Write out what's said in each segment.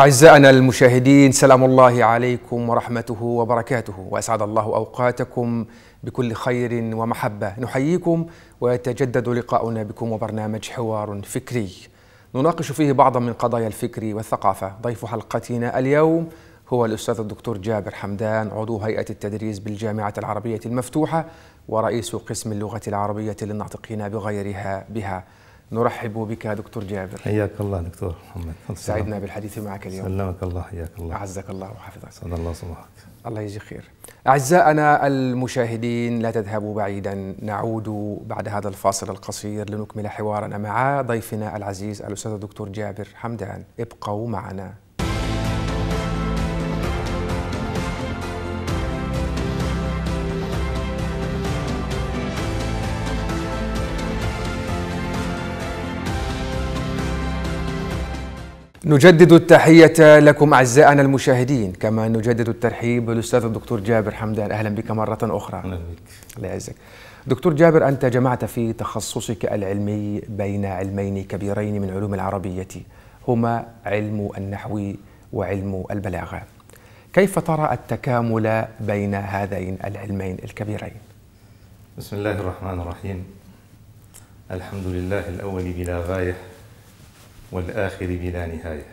أعزائنا المشاهدين سلام الله عليكم ورحمته وبركاته وأسعد الله أوقاتكم بكل خير ومحبة نحييكم ويتجدد لقاؤنا بكم وبرنامج حوار فكري نناقش فيه بعضا من قضايا الفكر والثقافة ضيف حلقتنا اليوم هو الأستاذ الدكتور جابر حمدان عضو هيئة التدريس بالجامعة العربية المفتوحة ورئيس قسم اللغة العربية للناطقين بغيرها بها نرحب بك دكتور جابر حياك الله دكتور محمد سعدنا بالحديث معك اليوم سلمك الله حياك الله اعزك الله وحفظك سعد الله صباحك الله يجزيك خير أعزائنا المشاهدين لا تذهبوا بعيدا نعود بعد هذا الفاصل القصير لنكمل حوارنا مع ضيفنا العزيز الأستاذ الدكتور جابر حمدان ابقوا معنا نجدد التحية لكم أعزائنا المشاهدين كما نجدد الترحيب بالأستاذ الدكتور جابر حمدان أهلا بك مرة أخرى أهلا بك الله يعزك دكتور جابر أنت جمعت في تخصصك العلمي بين علمين كبيرين من علوم العربية هما علم النحو وعلم البلاغة كيف ترى التكامل بين هذين العلمين الكبيرين؟ بسم الله الرحمن الرحيم الحمد لله الأول بلا غاية والآخر بلا نهاية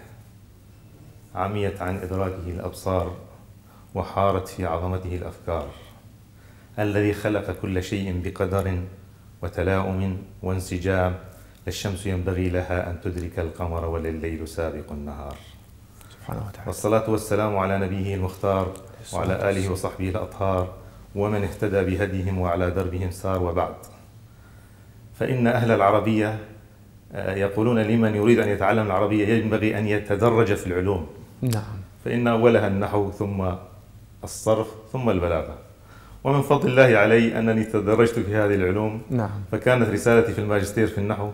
عميت عن إدراكه الأبصار وحارت في عظمته الأفكار الذي خلق كل شيء بقدر وتلاؤم وانسجام الشمس ينبغي لها أن تدرك القمر ولا الليل سابق النهار سبحانه وتعالى والصلاة والسلام على نبيه المختار وعلى آله وصحبه الأطهار ومن اهتدى بهديهم وعلى دربهم سار وبعد فإن أهل العربية آه، يقولون لمن يريد أن يتعلم العربية ينبغي أن يتدرج في العلوم نعم فإن أولها النحو ثم الصرف ثم البلاغة ومن فضل الله علي أنني تدرجت في هذه العلوم نعم فكانت رسالتي في الماجستير في النحو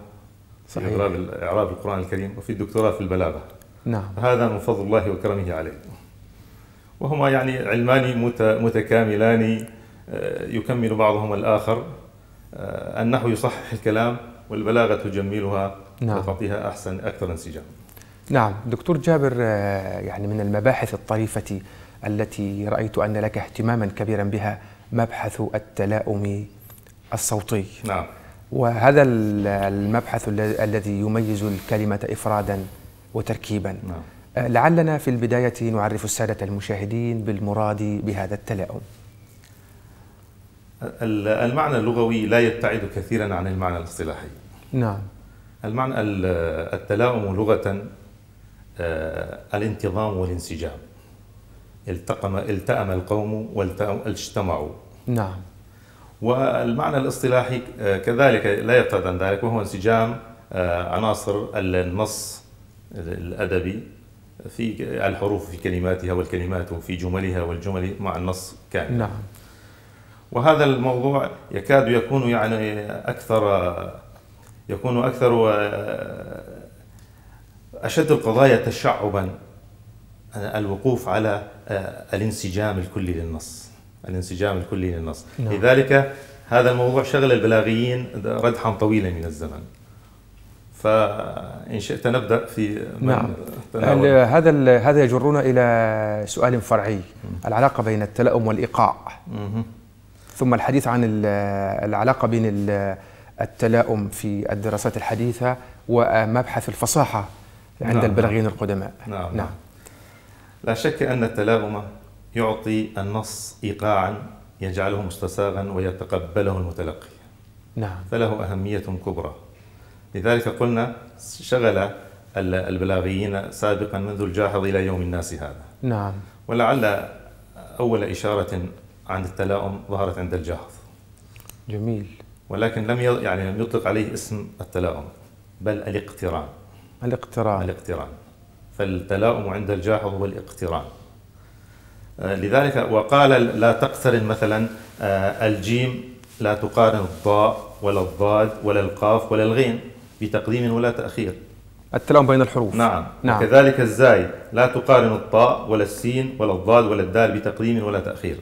صحيح في إعراب, القرآن الكريم وفي الدكتوراه في البلاغة نعم هذا من فضل الله وكرمه علي وهما يعني علمان متكاملان آه، يكمل بعضهما الآخر آه، النحو يصحح الكلام والبلاغة تجملها نعم. وتعطيها أحسن أكثر انسجام نعم دكتور جابر آه، يعني من المباحث الطريفة التي رأيت أن لك اهتماما كبيرا بها مبحث التلاؤم الصوتي نعم وهذا المبحث الذي يميز الكلمة إفرادا وتركيبا نعم. آه، لعلنا في البداية نعرف السادة المشاهدين بالمراد بهذا التلاؤم المعنى اللغوي لا يبتعد كثيرا عن المعنى الاصطلاحي نعم المعنى التلاؤم لغة آه، الانتظام والانسجام التقم التأم القوم اجتمعوا نعم والمعنى الاصطلاحي آه، كذلك لا يبتعد عن ذلك وهو انسجام آه، عناصر النص الأدبي في الحروف في كلماتها والكلمات في جملها والجمل مع النص كامل نعم وهذا الموضوع يكاد يكون يعني أكثر يكون أكثر أشد القضايا تشعبا الوقوف على آه، الانسجام الكلي للنص الانسجام الكلي للنص نعم. لذلك هذا الموضوع شغل البلاغيين ردحا طويلا من الزمن فإن شئت نبدأ في نعم هذا هذا يجرنا إلى سؤال فرعي العلاقة بين التلأم والإيقاع ثم الحديث عن العلاقة بين التلاؤم في الدراسات الحديثة ومبحث الفصاحة عند نعم. نعم. البلاغيين القدماء نعم،, نعم. نعم لا شك أن التلاؤم يعطي النص إيقاعا يجعله مستساغا ويتقبله المتلقي نعم فله أهمية كبرى لذلك قلنا شغل البلاغيين سابقا منذ الجاحظ إلى يوم الناس هذا نعم ولعل أول إشارة عن التلاؤم ظهرت عند الجاحظ جميل ولكن لم يعني لم يطلق عليه اسم التلاؤم بل الاقتران الاقتران الاقتران فالتلاؤم عند الجاحظ هو الاقتران آه، لذلك وقال لا تقترن مثلا آه، الجيم لا تقارن الضاء ولا الضاد ولا القاف ولا الغين بتقديم ولا تأخير التلاؤم بين الحروف نعم, نعم. كذلك الزاي لا تقارن الطاء ولا السين ولا الضاد ولا الدال بتقديم ولا تأخير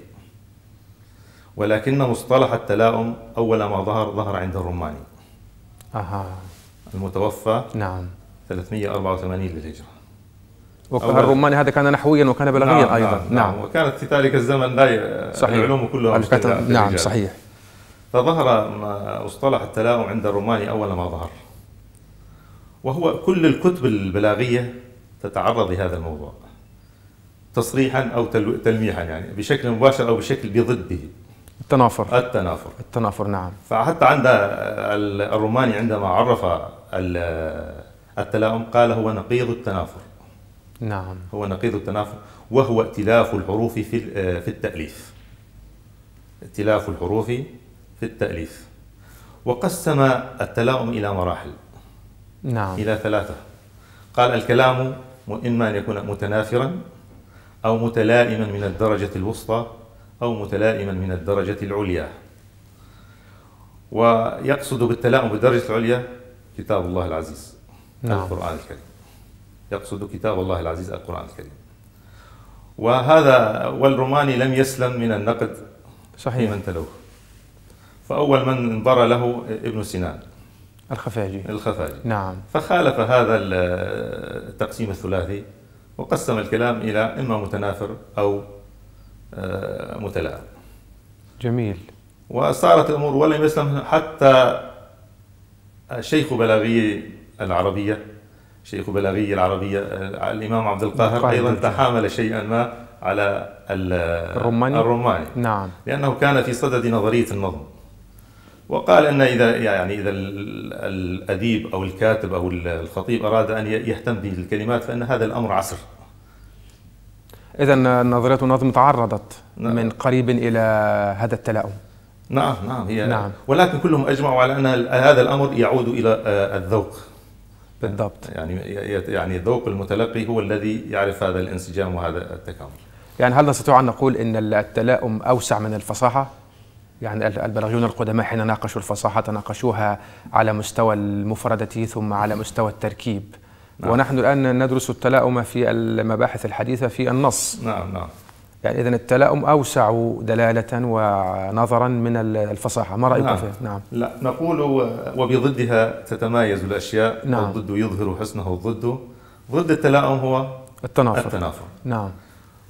ولكن مصطلح التلاؤم أول ما ظهر ظهر عند الرماني أها المتوفى نعم 384 للهجرة الروماني هذا كان نحويا وكان بلاغيا نعم أيضا نعم, نعم. نعم وكانت في ذلك الزمن لا صحيح العلوم كلها الكتب نعم صحيح فظهر مصطلح التلاؤم عند الروماني أول ما ظهر وهو كل الكتب البلاغية تتعرض لهذا الموضوع تصريحا أو تلميحا يعني بشكل مباشر أو بشكل بضده التنافر التنافر التنافر نعم فحتى عند الروماني عندما عرف التلاؤم قال هو نقيض التنافر نعم هو نقيض التنافر وهو ائتلاف الحروف في في التأليف ائتلاف الحروف في التأليف وقسم التلاؤم إلى مراحل نعم إلى ثلاثة قال الكلام إما أن يكون متنافرا أو متلائما من الدرجة الوسطى أو متلائما من الدرجة العليا ويقصد بالتلائم بالدرجة العليا كتاب الله العزيز نعم. القرآن الكريم يقصد كتاب الله العزيز القرآن الكريم وهذا والروماني لم يسلم من النقد صحيح من تلوه فأول من انظر له ابن سنان الخفاجي الخفاجي نعم فخالف هذا التقسيم الثلاثي وقسم الكلام إلى إما متنافر أو آه، متلاعب جميل واستعرت الامور ولم يسلم حتى شيخ بلاغي العربيه شيخ بلاغي العربيه الامام عبد القاهر ايضا تحامل شيئا ما على الرماني الرماني نعم لانه كان في صدد نظريه النظم وقال ان اذا يعني اذا الاديب او الكاتب او الخطيب اراد ان يهتم بالكلمات فان هذا الامر عسر إذا نظرية نظم تعرضت نعم. من قريب إلى هذا التلاؤم نعم نعم هي نعم. ولكن كلهم أجمعوا على أن هذا الأمر يعود إلى آه، الذوق بالضبط يعني يعني ذوق المتلقي هو الذي يعرف هذا الانسجام وهذا التكامل يعني هل نستطيع أن نقول أن التلاؤم أوسع من الفصاحة؟ يعني البلاغيون القدماء حين ناقشوا الفصاحة ناقشوها على مستوى المفردة ثم على مستوى التركيب نعم. ونحن الآن ندرس التلاؤم في المباحث الحديثة في النص نعم نعم يعني إذا التلاؤم أوسع دلالة ونظرا من الفصاحة ما رأيك نعم. فيها؟ نعم لا نقول وبضدها تتمايز الأشياء نعم. الضد يظهر حسنه الضد ضد التلاؤم هو التنافر التنافر نعم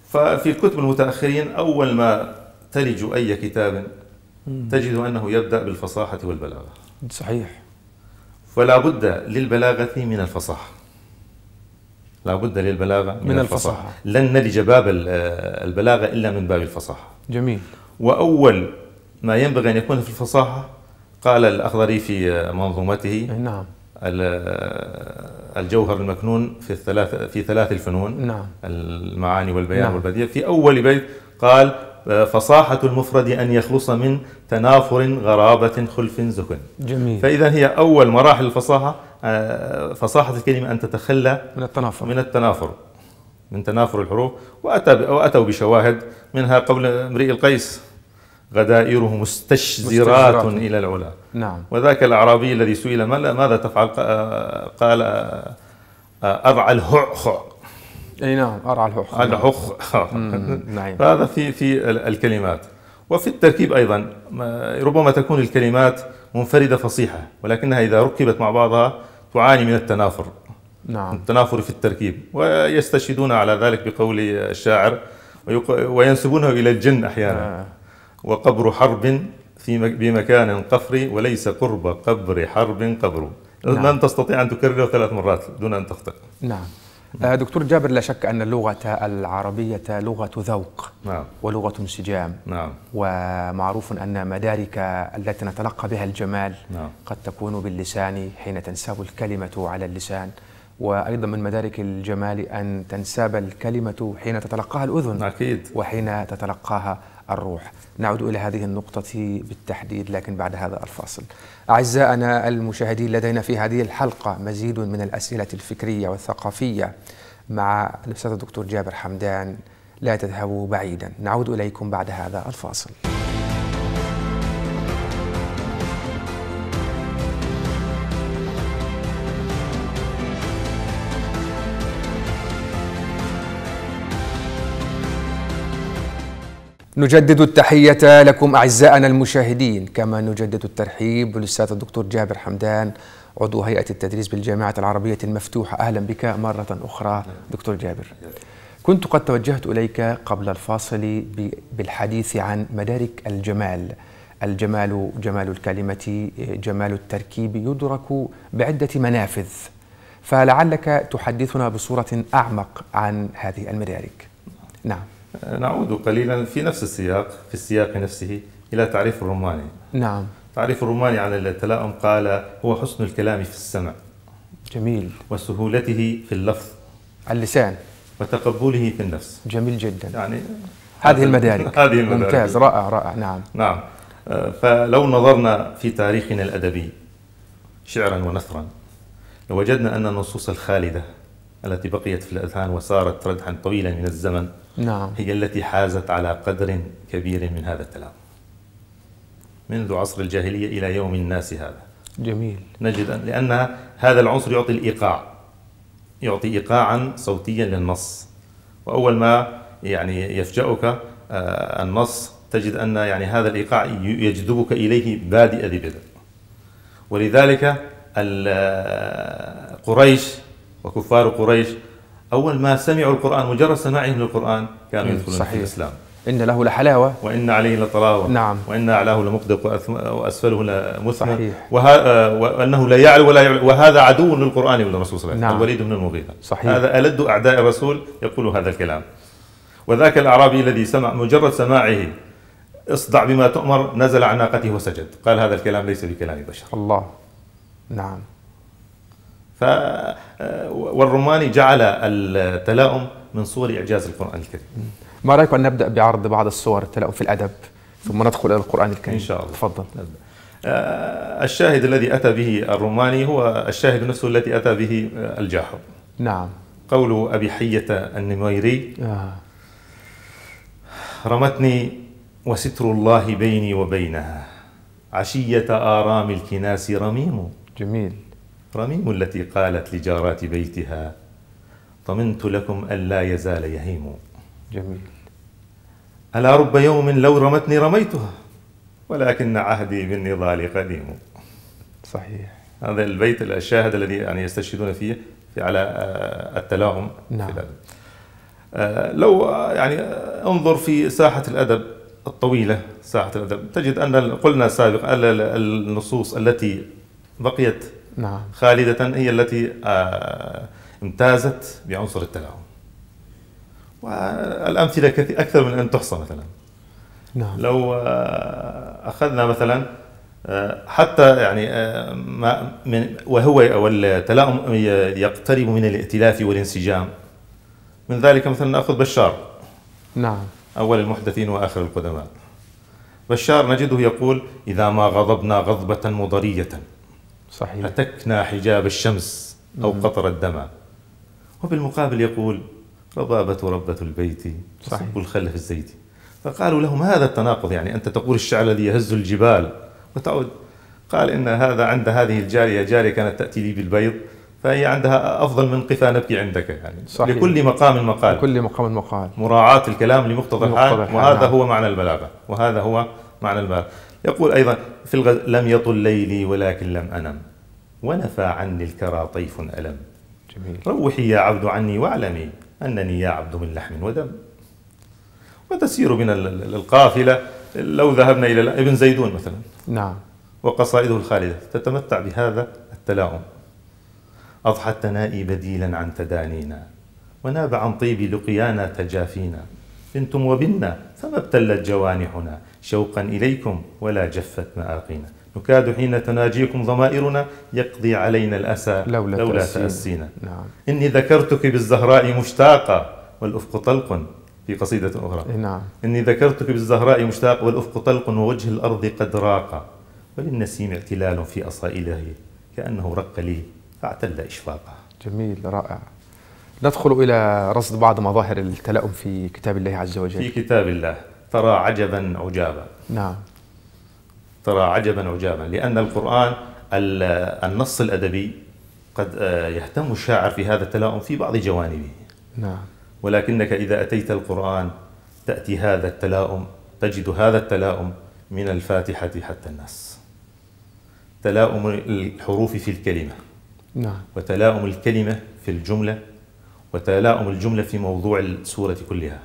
ففي كتب المتأخرين أول ما تلج أي كتاب تجد أنه يبدأ بالفصاحة والبلاغة صحيح فلا بد للبلاغة من الفصاحة لابد للبلاغة من, من الفصاحة. الفصاحة لن نلج باب البلاغة إلا من باب الفصاحة جميل وأول ما ينبغي أن يكون في الفصاحة قال الأخضري في منظومته نعم الجوهر المكنون في الثلاث في ثلاث الفنون نعم المعاني والبيان نعم. والبديع في أول بيت قال فصاحة المفرد أن يخلص من تنافر غرابة خلف زكن جميل فإذا هي أول مراحل الفصاحة آه، فصاحة الكلمة أن تتخلى من التنافر من التنافر من تنافر الحروف وأتى وأتوا بشواهد منها قول امرئ القيس غدائره مستشزرات, مستشزرات إلى العلا نعم وذاك الأعرابي الذي سئل ماذا تفعل قال آه، أضع الهعخع اي نعم ارعى الحخ الحخ نعم فهذا في في الكلمات وفي التركيب ايضا ربما تكون الكلمات منفرده فصيحه ولكنها اذا ركبت مع بعضها تعاني من التنافر نعم التنافر في التركيب ويستشهدون على ذلك بقول الشاعر وينسبونه الى الجن احيانا آه. وقبر حرب في بمكان قفري وليس قرب قبر حرب قبر نعم. لن تستطيع ان تكرره ثلاث مرات دون ان تخطئ نعم نعم. آه، دكتور جابر لا شك أن اللغة العربية لغة ذوق نعم. ولغة انسجام نعم. ومعروف أن مدارك التي نتلقى بها الجمال نعم. قد تكون باللسان حين تنساب الكلمة على اللسان وأيضا من مدارك الجمال أن تنساب الكلمة حين تتلقاها الأذن أكيد. وحين تتلقاها الروح نعود إلى هذه النقطة بالتحديد لكن بعد هذا الفاصل أعزائنا المشاهدين لدينا في هذه الحلقة مزيد من الأسئلة الفكرية والثقافية مع الأستاذ الدكتور جابر حمدان لا تذهبوا بعيدا نعود إليكم بعد هذا الفاصل نجدد التحية لكم أعزائنا المشاهدين كما نجدد الترحيب بالأستاذ الدكتور جابر حمدان عضو هيئة التدريس بالجامعة العربية المفتوحة أهلا بك مرة أخرى دكتور جابر كنت قد توجهت إليك قبل الفاصل بالحديث عن مدارك الجمال الجمال جمال الكلمة جمال التركيب يدرك بعدة منافذ فلعلك تحدثنا بصورة أعمق عن هذه المدارك نعم نعود قليلا في نفس السياق في السياق نفسه إلى تعريف الروماني نعم تعريف الروماني عن التلاؤم قال هو حسن الكلام في السمع جميل وسهولته في اللفظ على اللسان وتقبله في النفس جميل جدا يعني هذه المدارك هذه المدارك ممتاز رائع رائع نعم نعم آه، فلو نظرنا في تاريخنا الأدبي شعرا ونثرا لوجدنا أن النصوص الخالدة التي بقيت في الأذهان وسارت ردحا طويلا من الزمن نعم هي التي حازت على قدر كبير من هذا الكلام منذ عصر الجاهلية إلى يوم الناس هذا جميل نجد لأن هذا العنصر يعطي الإيقاع يعطي إيقاعا صوتيا للنص وأول ما يعني يفجأك آه، النص تجد أن يعني هذا الإيقاع يجذبك إليه بادئ ذي بدء ولذلك آه، قريش وكفار قريش اول ما سمعوا القران مجرد سماعهم للقران كانوا يدخلون صحيح. في الاسلام ان له لحلاوه وان عليه لطلاوه نعم وان اعلاه لمقدق واسفله لمثنى صحيح وه... آه، وانه لا يعلو ولا يعلو وهذا عدو للقران وللرسول صلى الله عليه وسلم نعم. الوليد بن المغيره صحيح هذا الد اعداء الرسول يقول هذا الكلام وذاك الاعرابي الذي سمع مجرد سماعه اصدع بما تؤمر نزل عن ناقته وسجد قال هذا الكلام ليس بكلام بشر الله نعم والرماني آه، والروماني جعل التلاؤم من صور اعجاز القران الكريم. ما رايك ان نبدا بعرض بعض الصور التلاؤم في الادب ثم ندخل الى القران الكريم؟ ان شاء الله. تفضل. آه، الشاهد الذي اتى به الروماني هو الشاهد نفسه الذي اتى به آه، الجاحظ. نعم. قول ابي حيه النميري آه. رمتني وستر الله بيني وبينها عشيه ارام الكناس رميم. جميل. رميم التي قالت لجارات بيتها طمنت لكم ألا يزال يهيم جميل ألا رب يوم لو رمتني رميتها ولكن عهدي بالنضال قديم صحيح هذا البيت الشاهد الذي يعني يستشهدون فيه في على آه، التلاهم نعم. في الأدب آه، لو آه، يعني انظر في ساحة الأدب الطويلة ساحة الأدب تجد أن قلنا سابقا النصوص التي بقيت نعم خالدة هي التي آه، امتازت بعنصر التلاعب والأمثلة كثير أكثر من أن تحصى مثلا نعم. لو آه، أخذنا مثلا آه، حتى يعني ما من وهو والتلاؤم يقترب من الائتلاف والانسجام من ذلك مثلا ناخذ بشار نعم اول المحدثين واخر القدماء بشار نجده يقول اذا ما غضبنا غضبه مضريه صحيح أتكنا حجاب الشمس أو قطر الدمع وبالمقابل يقول ربابة ربة البيت صحيح الخلف الزيت فقالوا لهم هذا التناقض يعني أنت تقول الشعر الذي يهز الجبال وتعود قال إن هذا عند هذه الجارية جارية كانت تأتي لي بالبيض فهي عندها أفضل من قفا نبكي عندك يعني صحيح. لكل مقام مقال لكل مقام مقال مراعاة الكلام لمقتضى الحال وهذا نعم. هو معنى البلاغة وهذا هو معنى البلاغة يقول أيضا في الغد لم يطل ليلي ولكن لم أنم ونفى عني الكرى طيف ألم جميل. روحي يا عبد عني واعلمي أنني يا عبد من لحم ودم وتسير بنا القافلة لو ذهبنا إلى ابن زيدون مثلا نعم وقصائده الخالدة تتمتع بهذا التلاؤم أضحى التنائي بديلا عن تدانينا وناب عن طيب لقيانا تجافينا انتم وبنا فما ابتلت جوانحنا شوقا اليكم ولا جفت مآقينا نكاد حين تناجيكم ضمائرنا يقضي علينا الاسى لولا, لولا تأسينا نعم. اني ذكرتك بالزهراء مشتاقه والافق طلق في قصيدة أخرى نعم. إني ذكرتك بالزهراء مشتاق والأفق طلق ووجه الأرض قد راق وللنسيم اعتلال في أصائله كأنه رق لي فاعتل إشفاقه جميل رائع ندخل إلى رصد بعض مظاهر التلاؤم في كتاب الله عز وجل في كتاب الله ترى عجبا عجابا نعم ترى عجبا عجابا لأن القرآن النص الأدبي قد آه، يهتم الشاعر في هذا التلاؤم في بعض جوانبه نعم ولكنك إذا أتيت القرآن تأتي هذا التلاؤم تجد هذا التلاؤم من الفاتحة حتى الناس تلاؤم الحروف في الكلمة نعم وتلاؤم الكلمة في الجملة وتلاؤم الجملة في موضوع السورة كلها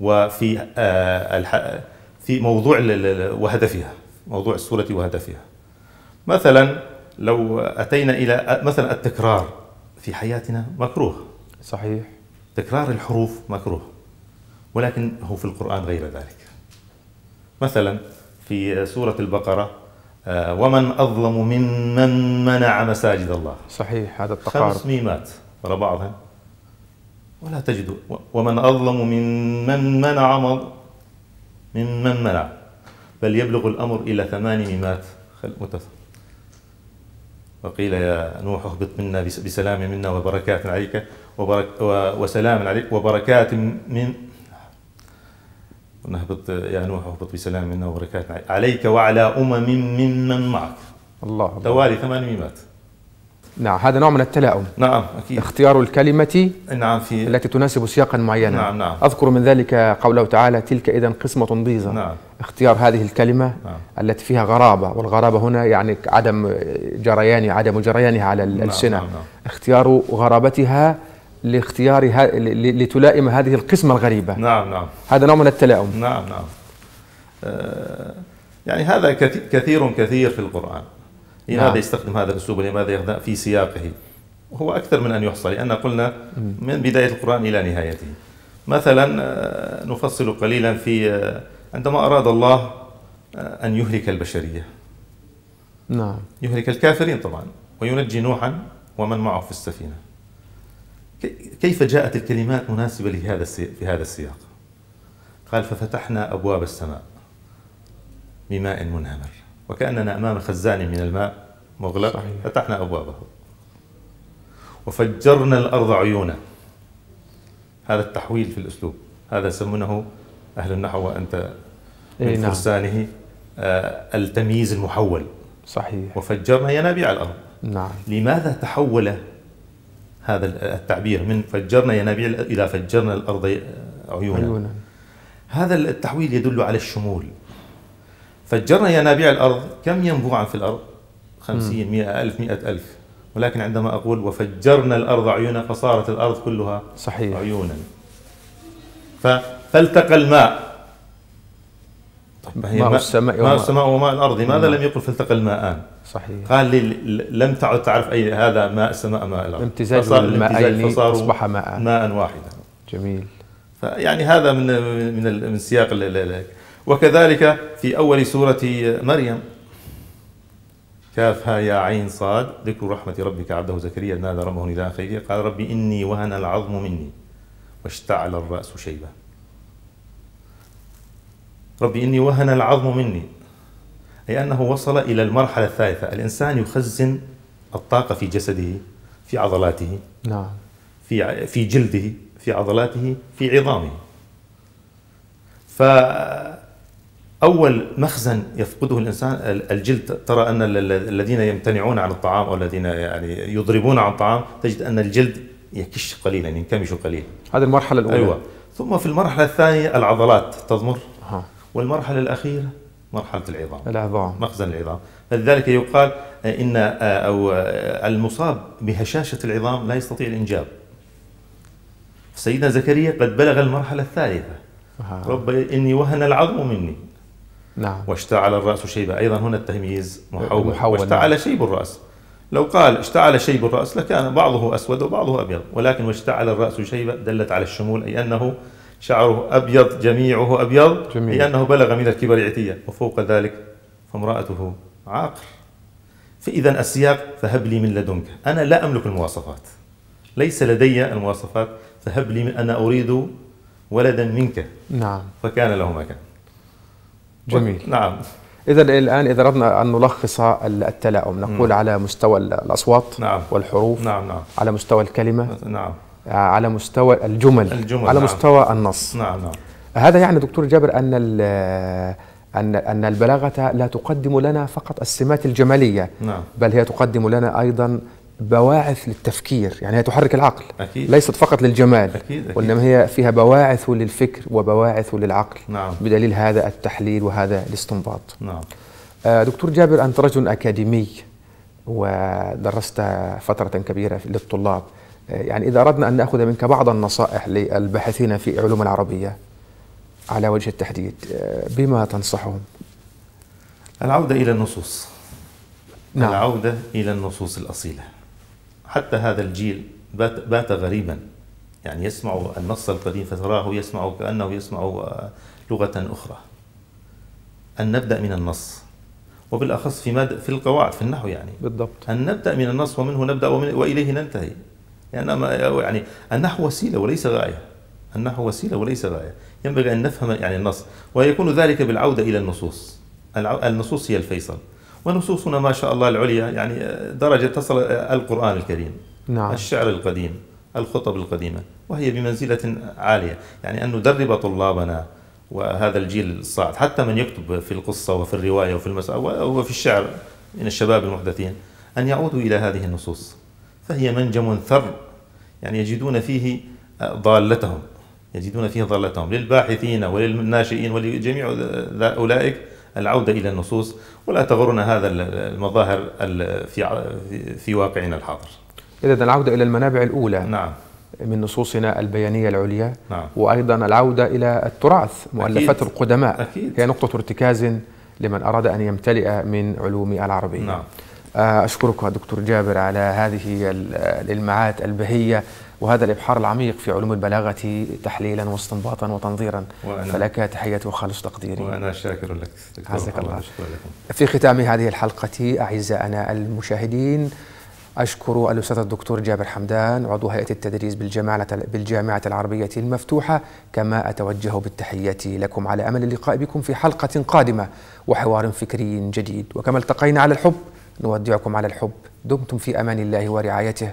وفي آه، في موضوع وهدفها موضوع السورة وهدفها مثلا لو أتينا إلى مثلا التكرار في حياتنا مكروه صحيح تكرار الحروف مكروه ولكن هو في القرآن غير ذلك مثلا في سورة البقرة آه، ومن أظلم ممن منع مساجد الله صحيح هذا التقارب خمس ميمات ورا بعضها ولا تجد ومن أظلم ممن منع مض ممن منع بل يبلغ الأمر إلى ثمان ميمات وقيل يا نوح اهبط منا بسلام منا وبركات عليك وبرك وسلام عليك وبركات من نهبط يا نوح اهبط بسلام منا وبركات عليك وعلى أمم ممن معك الله توالي ثمان ممات نعم هذا نوع من التلاؤم نعم أكيد اختيار الكلمة نعم في التي تناسب سياقا معينا نعم نعم أذكر من ذلك قوله تعالى تلك إذا قسمة ضيزة نعم اختيار هذه الكلمة نعم التي فيها غرابة والغرابة هنا يعني عدم جريان عدم جريانها على الألسنة نعم،, نعم نعم اختيار غرابتها لاختيار ها لتلائم هذه القسمة الغريبة نعم نعم هذا نوع من التلاؤم نعم نعم أه يعني هذا كثير كثير في القرآن نعم. لماذا نعم. يستخدم هذا الأسلوب ولماذا يخضع في سياقه هو أكثر من أن يحصى لأن قلنا من بداية القرآن إلى نهايته مثلا آه، نفصل قليلا في آه، عندما أراد الله آه، أن يهلك البشرية نعم يهلك الكافرين طبعا وينجي نوحا ومن معه في السفينة كيف جاءت الكلمات مناسبة لهذا في هذا السياق قال ففتحنا أبواب السماء بماء منهمر وكأننا أمام خزان من الماء مغلق صحيح. فتحنا أبوابه وفجرنا الأرض عيونا هذا التحويل في الأسلوب هذا يسمونه أهل النحو وأنت من إيه فرسانه نعم. آه التمييز المحول صحيح وفجرنا ينابيع الأرض نعم لماذا تحول هذا التعبير من فجرنا ينابيع إلى فجرنا الأرض عيونا, عيونا. هذا التحويل يدل على الشمول فجرنا ينابيع الأرض كم ينبوعا في الأرض خمسين مئة ألف مئة ألف ولكن عندما أقول وفجرنا الأرض عيونا فصارت الأرض كلها صحيح عيونا فالتقى الماء طيب ما هي ماء السماء وماء, السماء وماء الأرض لماذا لم يقل فالتقى الماءان صحيح قال لي لم تعد تعرف أي هذا ماء السماء ماء الأرض امتزاج الماءين أصبح ماء ماء واحدا جميل فيعني هذا من من من سياق وكذلك في أول سورة مريم كافها يا عين صاد ذكر رحمة ربك عبده زكريا نادى ربه نداء خيري قال ربي إني وهن العظم مني واشتعل الرأس شيبة ربي إني وهن العظم مني أي أنه وصل إلى المرحلة الثالثة الإنسان يخزن الطاقة في جسده في عضلاته نعم في في جلده في عضلاته في عظامه ف اول مخزن يفقده الانسان الجلد ترى ان الذين يمتنعون عن الطعام او الذين يعني يضربون عن الطعام تجد ان الجلد يكش قليلا ينكمش قليلا هذه المرحله الاولى ايوه ثم في المرحله الثانيه العضلات تضمر ها. والمرحله الاخيره مرحله العظام العظام مخزن العظام فلذلك يقال آه، ان آه، او آه، المصاب بهشاشه العظام لا يستطيع الانجاب سيدنا زكريا قد بلغ المرحله الثالثه رب اني وهن العظم مني نعم واشتعل الرأس شيبة أيضا هنا التمييز محول, محول نعم. واشتعل نعم. شيب الرأس لو قال اشتعل شيب الرأس لكان بعضه أسود وبعضه أبيض ولكن واشتعل الرأس شيبة دلت على الشمول أي أنه شعره أبيض جميعه أبيض جميل. أي أنه بلغ من الكبر عتية وفوق ذلك فامرأته عاقر فإذا السياق فهب لي من لدنك أنا لا أملك المواصفات ليس لدي المواصفات فهب لي من أنا أريد ولدا منك نعم فكان له مكان جميل نعم إذا الآن إذا أردنا أن نلخص التلاؤم نقول م. على مستوى الأصوات نعم. والحروف نعم نعم. على مستوى الكلمة نعم. آه، على مستوى الجمل, الجمل على نعم. مستوى النص نعم نعم. هذا يعني دكتور جابر أن آه، أن أن البلاغة لا تقدم لنا فقط السمات الجمالية نعم. بل هي تقدم لنا أيضا بواعث للتفكير يعني هي تحرك العقل أكيد. ليست فقط للجمال أكيد أكيد. وإنما هي فيها بواعث للفكر وبواعث للعقل نعم. بدليل هذا التحليل وهذا الاستنباط نعم. آه، دكتور جابر أنت رجل أكاديمي ودرست فترة كبيرة للطلاب آه، يعني إذا أردنا أن نأخذ منك بعض النصائح للباحثين في علوم العربية على وجه التحديد آه، بما تنصحهم العودة إلى النصوص نعم. العودة إلى النصوص الأصيلة حتى هذا الجيل بات, بات غريبا يعني يسمع النص القديم فتراه يسمع كأنه يسمع لغة أخرى أن نبدأ من النص وبالأخص في ماد في القواعد في النحو يعني بالضبط أن نبدأ من النص ومنه نبدأ ومن وإليه ننتهي يعني, ما يعني النحو وسيلة وليس غاية النحو وسيلة وليس غاية ينبغي أن نفهم يعني النص ويكون ذلك بالعودة إلى النصوص النصوص هي الفيصل ونصوصنا ما شاء الله العليا يعني درجة تصل القرآن الكريم نعم. الشعر القديم الخطب القديمة وهي بمنزلة عالية يعني أن ندرب طلابنا وهذا الجيل الصاعد حتى من يكتب في القصة وفي الرواية وفي المسألة وفي الشعر من الشباب المحدثين أن يعودوا إلى هذه النصوص فهي منجم ثر يعني يجدون فيه ضالتهم يجدون فيه ضالتهم للباحثين وللناشئين ولجميع أولئك العودة إلى النصوص ولا تغرنا هذا المظاهر في في واقعنا الحاضر إذا العودة إلى المنابع الأولى نعم من نصوصنا البيانية العليا نعم. وأيضا العودة إلى التراث مؤلفات أكيد. القدماء أكيد. هي نقطة ارتكاز لمن أراد أن يمتلئ من علوم العربية نعم. آه، أشكرك دكتور جابر على هذه الإلماعات البهية وهذا الإبحار العميق في علوم البلاغة تحليلا واستنباطا وتنظيرا فلك تحياتي وخالص تقديري وأنا شاكر لك عزك الله لكم. في ختام هذه الحلقة أعزائنا المشاهدين أشكر الأستاذ الدكتور جابر حمدان عضو هيئة التدريس بالجامعة, بالجامعة العربية المفتوحة كما أتوجه بالتحية لكم على أمل اللقاء بكم في حلقة قادمة وحوار فكري جديد وكما التقينا على الحب نودعكم على الحب دمتم في أمان الله ورعايته